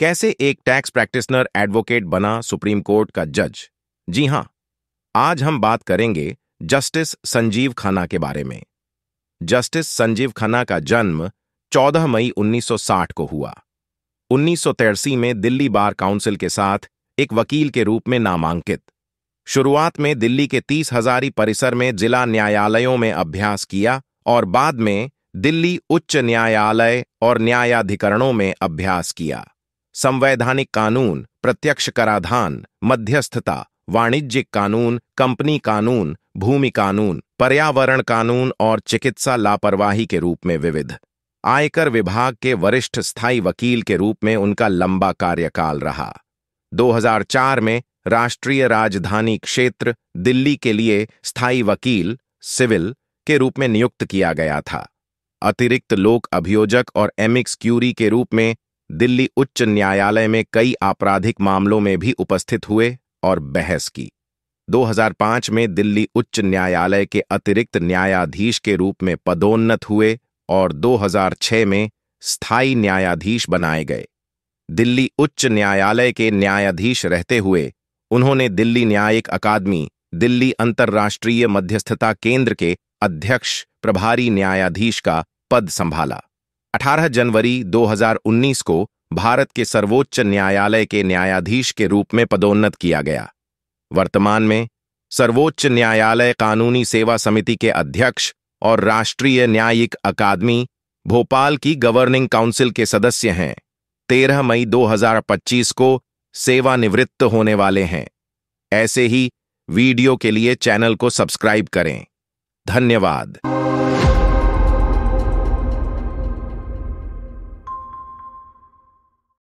कैसे एक tax practitioner advocate बना सुप्रीम कोर्ट का जज जी हां आज हम बात करेंगे जस्टिस संजीव खन्ना के बारे में जस्टिस संजीव खन्ना का जन्म 14 मई 1960 को हुआ उन्नीस में दिल्ली बार काउंसिल के साथ एक वकील के रूप में नामांकित शुरुआत में दिल्ली के तीस हजारी परिसर में जिला न्यायालयों में अभ्यास किया और बाद में दिल्ली उच्च न्यायालय और न्यायाधिकरणों में अभ्यास किया संवैधानिक कानून प्रत्यक्ष कराधान मध्यस्थता वाणिज्यिक कानून कंपनी कानून भूमि कानून पर्यावरण कानून और चिकित्सा लापरवाही के रूप में विविध आयकर विभाग के वरिष्ठ स्थायी वकील के रूप में उनका लंबा कार्यकाल रहा 2004 में राष्ट्रीय राजधानी क्षेत्र दिल्ली के लिए स्थायी वकील सिविल के रूप में नियुक्त किया गया था अतिरिक्त लोक अभियोजक और एमिक्स क्यूरी के रूप में दिल्ली उच्च न्यायालय में कई आपराधिक मामलों में भी उपस्थित हुए और बहस की 2005 में दिल्ली उच्च न्यायालय के अतिरिक्त न्यायाधीश के रूप में पदोन्नत हुए और 2006 में स्थायी न्यायाधीश बनाए गए दिल्ली उच्च न्यायालय के न्यायाधीश रहते हुए उन्होंने दिल्ली न्यायिक अकादमी दिल्ली अंतर्राष्ट्रीय मध्यस्थता केंद्र के अध्यक्ष प्रभारी न्यायाधीश का पद संभाला 18 जनवरी 2019 को भारत के सर्वोच्च न्यायालय के न्यायाधीश के रूप में पदोन्नत किया गया वर्तमान में सर्वोच्च न्यायालय कानूनी सेवा समिति के अध्यक्ष और राष्ट्रीय न्यायिक अकादमी भोपाल की गवर्निंग काउंसिल के सदस्य हैं 13 मई 2025 को सेवानिवृत्त होने वाले हैं ऐसे ही वीडियो के लिए चैनल को सब्सक्राइब करें धन्यवाद